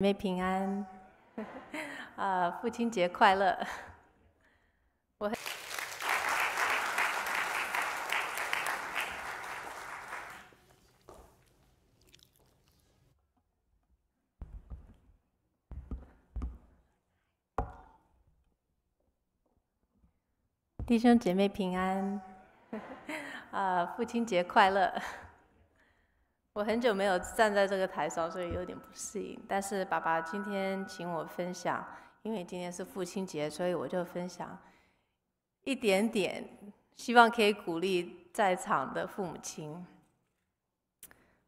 姐妹平安，啊，父亲节快乐！我，弟兄姐妹平安，啊，父亲节快乐！我很久没有站在这个台上，所以有点不适应。但是爸爸今天请我分享，因为今天是父亲节，所以我就分享一点点，希望可以鼓励在场的父母亲。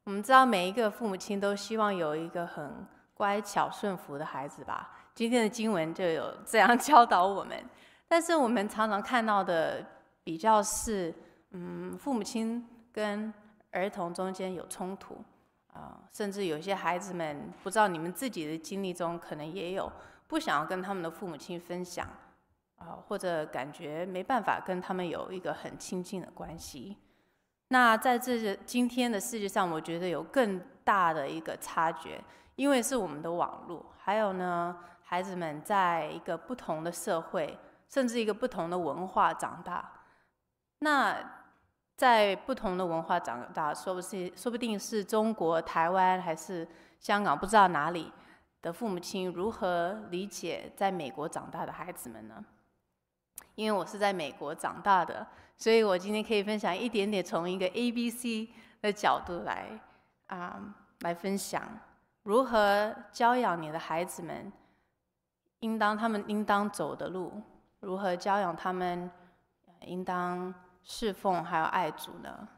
我们知道每一个父母亲都希望有一个很乖巧顺服的孩子吧？今天的经文就有这样 教导我们。但是我们常常看到的比较是，嗯，父母亲跟儿童中间有冲突啊，甚至有些孩子们不知道，你们自己的经历中可能也有不想要跟他们的父母亲分享啊，或者感觉没办法跟他们有一个很亲近的关系。那在这今天的世界上，我觉得有更大的一个差距，因为是我们的网络，还有呢，孩子们在一个不同的社会，甚至一个不同的文化长大，那。在不同的文化长大，说不定说不定是中国、台湾还是香港，不知道哪里的父母亲如何理解在美国长大的孩子们呢？因为我是在美国长大的，所以我今天可以分享一点点从一个 A、B、C 的角度来啊来分享如何教养你的孩子们，应当他们应当走的路，如何教养他们应当。侍奉还有爱主呢，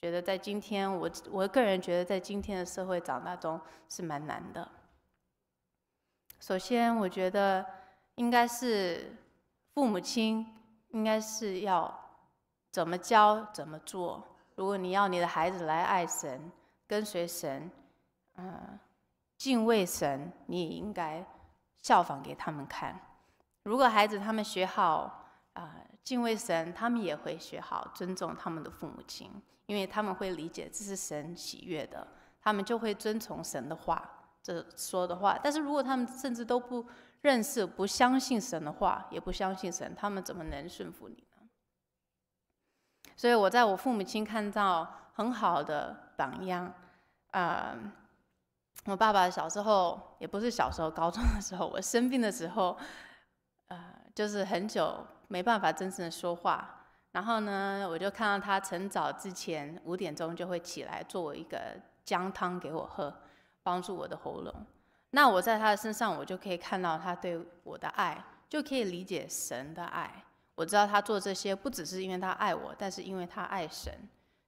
觉得在今天，我我个人觉得在今天的社会长大中是蛮难的。首先，我觉得应该是父母亲，应该是要怎么教怎么做。如果你要你的孩子来爱神、跟随神、嗯，敬畏神，你也应该效仿给他们看。如果孩子他们学好啊。敬畏神，他们也会学好尊重他们的父母亲，因为他们会理解这是神喜悦的，他们就会遵从神的话，这说的话。但是如果他们甚至都不认识、不相信神的话，也不相信神，他们怎么能顺服你呢？所以我在我父母亲看到很好的榜样，啊，我爸爸小时候也不是小时候，高中的时候，我生病的时候，呃，就是很久。没办法真正的说话，然后呢，我就看到他晨早之前五点钟就会起来做我一个姜汤给我喝，帮助我的喉咙。那我在他的身上，我就可以看到他对我的爱，就可以理解神的爱。我知道他做这些不只是因为他爱我，但是因为他爱神，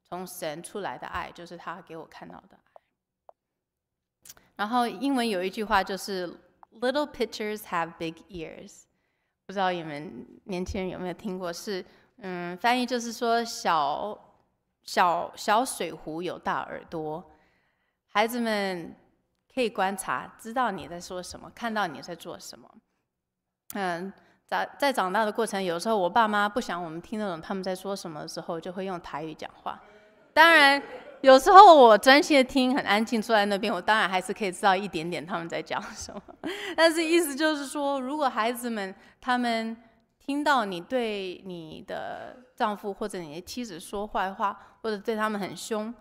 从神出来的爱就是他给我看到的爱。然后英文有一句话就是 “Little pitchers have big ears”。不知道你们年轻人有没有听过？是，嗯，翻译就是说，小小小水壶有大耳朵，孩子们可以观察，知道你在说什么，看到你在做什么。嗯，在长大的过程，有时候我爸妈不想我们听得懂他们在说什么的时候，就会用台语讲话。当然。有时候我专心的听，很安静坐在那边，我当然还是可以知道一点点他们在讲什么。但是意思就是说，如果孩子们他们听到你对你的丈夫或者你的妻子说坏话，或者对他们很凶，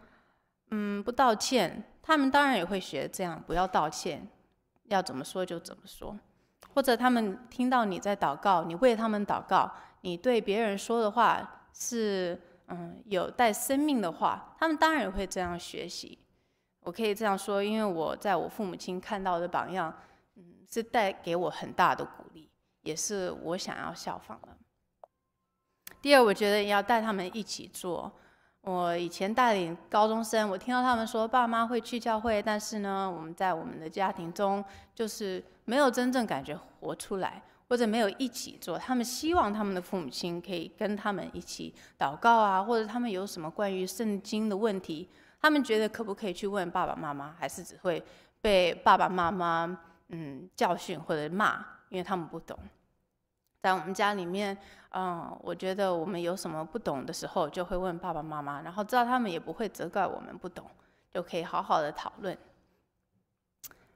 嗯，不道歉，他们当然也会学这样，不要道歉，要怎么说就怎么说。或者他们听到你在祷告，你为他们祷告，你对别人说的话是。嗯，有带生命的话，他们当然会这样学习。我可以这样说，因为我在我父母亲看到的榜样，嗯，是带给我很大的鼓励，也是我想要效仿的。第二，我觉得要带他们一起做。我以前带领高中生，我听到他们说，爸妈妈会去教会，但是呢，我们在我们的家庭中就是没有真正感觉活出来。或者没有一起做，他们希望他们的父母亲可以跟他们一起祷告啊，或者他们有什么关于圣经的问题，他们觉得可不可以去问爸爸妈妈？还是只会被爸爸妈妈嗯教训或者骂，因为他们不懂。在我们家里面，嗯，我觉得我们有什么不懂的时候，就会问爸爸妈妈，然后知道他们也不会责怪我们不懂，就可以好好的讨论。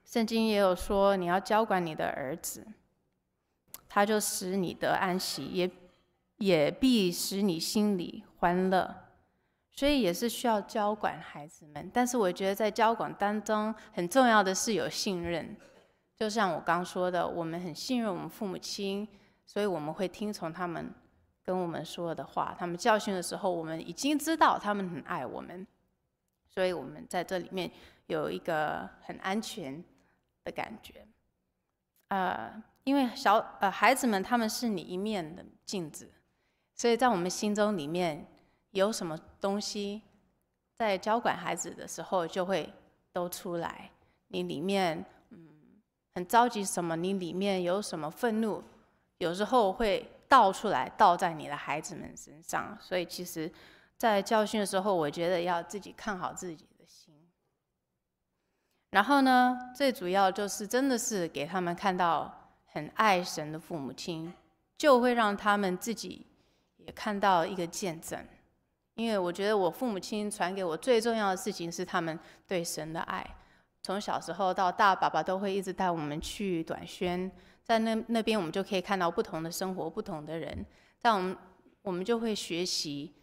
圣经也有说，你要教管你的儿子。他就使你得安息，也也必使你心里欢乐，所以也是需要交管孩子们。但是我觉得在交管当中，很重要的是有信任。就像我刚说的，我们很信任我们父母亲，所以我们会听从他们跟我们说的话。他们教训的时候，我们已经知道他们很爱我们，所以我们在这里面有一个很安全的感觉。啊。因为小呃孩子们，他们是你一面的镜子，所以在我们心中里面有什么东西，在教管孩子的时候就会都出来。你里面嗯很着急什么，你里面有什么愤怒，有时候会倒出来，倒在你的孩子们身上。所以其实，在教训的时候，我觉得要自己看好自己的心。然后呢，最主要就是真的是给他们看到。很爱神的父母亲，就会让他们自己也看到一个见证。因为我觉得我父母亲传给我最重要的事情是他们对神的爱。从小时候到大，爸爸都会一直带我们去短宣，在那那边我们就可以看到不同的生活、不同的人。但我们我们就会学习，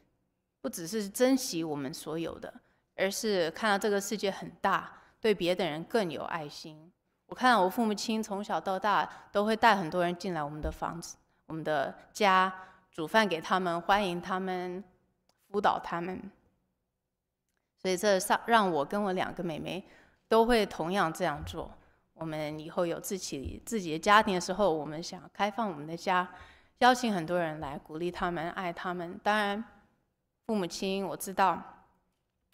不只是珍惜我们所有的，而是看到这个世界很大，对别的人更有爱心。我看到我父母亲从小到大都会带很多人进来我们的房子、我们的家，煮饭给他们，欢迎他们，辅导他们。所以这上让我跟我两个妹妹都会同样这样做。我们以后有自己自己的家庭的时候，我们想开放我们的家，邀请很多人来，鼓励他们，爱他们。当然，父母亲我知道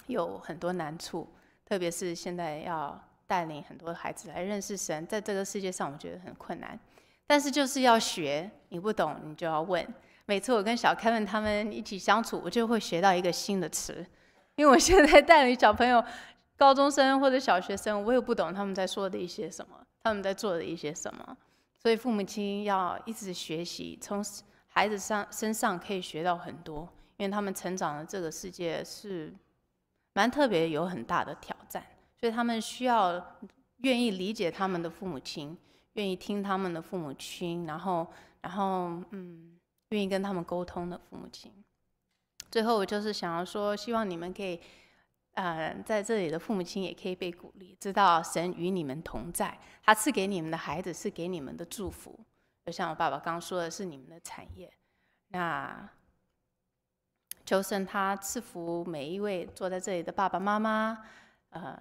有很多难处，特别是现在要。带领很多孩子来认识神，在这个世界上，我觉得很困难。但是就是要学，你不懂，你就要问。每次我跟小 Kevin 他们一起相处，我就会学到一个新的词。因为我现在带领小朋友，高中生或者小学生，我也不懂他们在说的一些什么，他们在做的一些什么。所以父母亲要一直学习，从孩子上身上可以学到很多，因为他们成长的这个世界是蛮特别，有很大的挑战。所以他们需要愿意理解他们的父母亲，愿意听他们的父母亲，然后，然后，嗯，愿意跟他们沟通的父母亲。最后，我就是想要说，希望你们可以，嗯，在这里的父母亲也可以被鼓励，知道神与你们同在，他赐给你们的孩子是给你们的祝福。就像我爸爸刚说的，是你们的产业。那求神他赐福每一位坐在这里的爸爸妈妈，呃。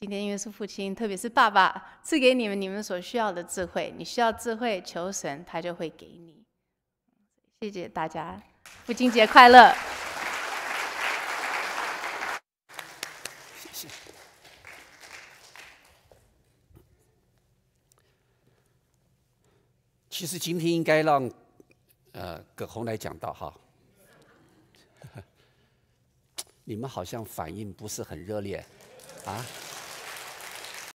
今天因为是父亲，特别是爸爸赐给你们你们所需要的智慧。你需要智慧，求神他就会给你。谢谢大家，父亲节快乐！谢谢。其实今天应该让呃葛洪来讲到哈，你们好像反应不是很热烈啊。